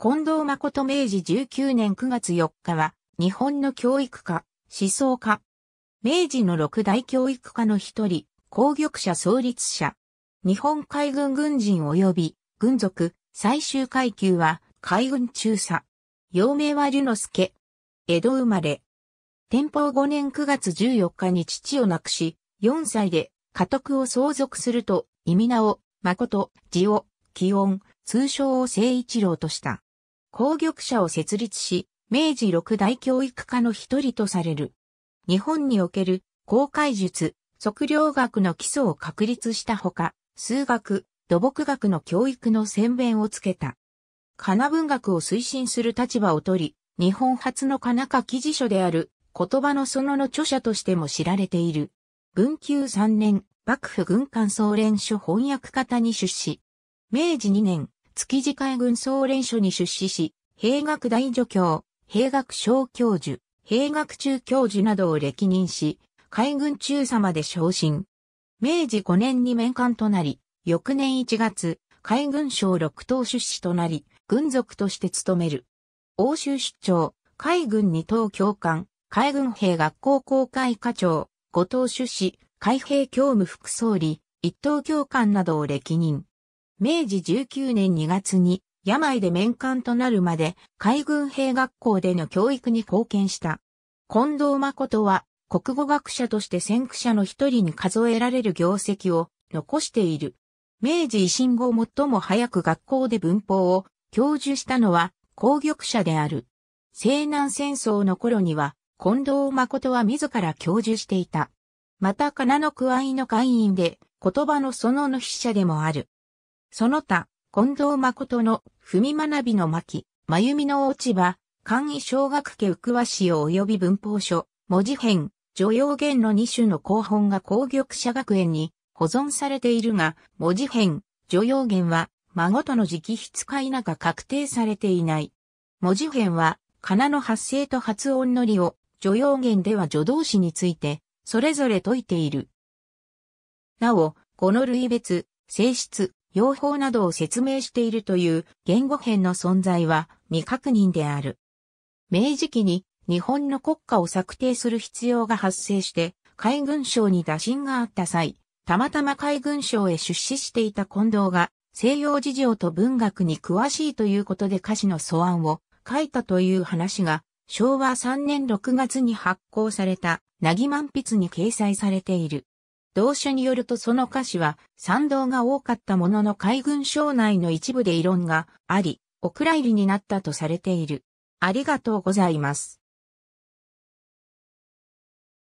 近藤誠明治19年9月4日は、日本の教育家、思想家。明治の六大教育家の一人、公玉者創立者。日本海軍軍人及び、軍属、最終階級は、海軍中佐。幼名は龍之介。江戸生まれ。天保5年9月14日に父を亡くし、4歳で家督を相続すると、意味名を、誠、地を、気温、通称を聖一郎とした。工玉社を設立し、明治六大教育家の一人とされる。日本における公開術、測量学の基礎を確立したほか、数学、土木学の教育の宣弁をつけた。かな文学を推進する立場を取り、日本初のかな書記事書である言葉の園の著者としても知られている。文久3年、幕府軍艦総連書翻訳方に出資。明治2年、築地海軍総連署に出資し、兵学大助教、兵学小教授、兵学中教授などを歴任し、海軍中佐まで昇進。明治5年に面官となり、翌年1月、海軍省六等出資となり、軍属として務める。欧州出張、海軍二等教官、海軍兵学校公会課長、五等出資、海兵教務副総理、一等教官などを歴任。明治19年2月に病で面官となるまで海軍兵学校での教育に貢献した。近藤誠は国語学者として先駆者の一人に数えられる業績を残している。明治維新後最も早く学校で文法を教授したのは攻玉者である。西南戦争の頃には近藤誠は自ら教授していた。また金の区合の会員で言葉の園の筆者でもある。その他、近藤誠の、文学びの巻、真由美の落ち葉、簡易小学家浮和詩を及び文法書、文字編、女用言の2種の後本が工玉社学園に保存されているが、文字編、女用言は、孫との直筆か否か確定されていない。文字編は、仮名の発声と発音のりを、女用言では助動詞について、それぞれ解いている。なお、この類別、性質、用法などを説明しているという言語編の存在は未確認である。明治期に日本の国家を策定する必要が発生して海軍省に打診があった際、たまたま海軍省へ出資していた近藤が西洋事情と文学に詳しいということで歌詞の素案を書いたという話が昭和3年6月に発行されたなぎ満筆に掲載されている。同書によるとその歌詞は賛同が多かったものの海軍省内の一部で異論があり、お蔵入りになったとされている。ありがとうございます。